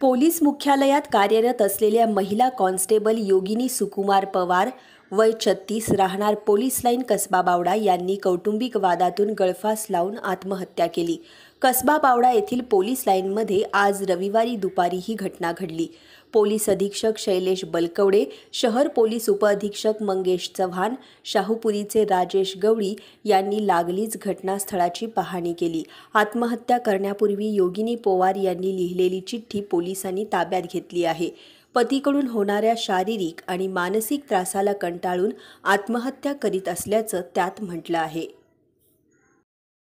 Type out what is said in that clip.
police मुख्यालयात कार्यरत असलेल्या महिला कॉन्स्टेबल योगिनी सुकुमार पवार वय छत्तीस राहणार पोलीस लाईन कसबा बावडा यांनी कौटुंबिक वादातून गळफास लावून आत्महत्या केली कसबा बावडा येथील पोलीस लाईनमध्ये आज रविवारी दुपारी ही घटना घडली पोलीस अधीक्षक शैलेश बलकवडे शहर पोलीस उपअधीक्षक मंगेश चव्हाण शाहूपुरीचे राजेश गवळी यांनी लागलीच घटनास्थळाची पाहणी केली आत्महत्या करण्यापूर्वी योगिनी पोवार यांनी लिहिलेली चिठ्ठी पोलिसांनी ताब्यात घेतली आहे पतीकडून होणाऱ्या शारीरिक आणि मानसिक त्रासाला कंटाळून आत्महत्या करीत असल्याचं त्यात म्हटलं आहे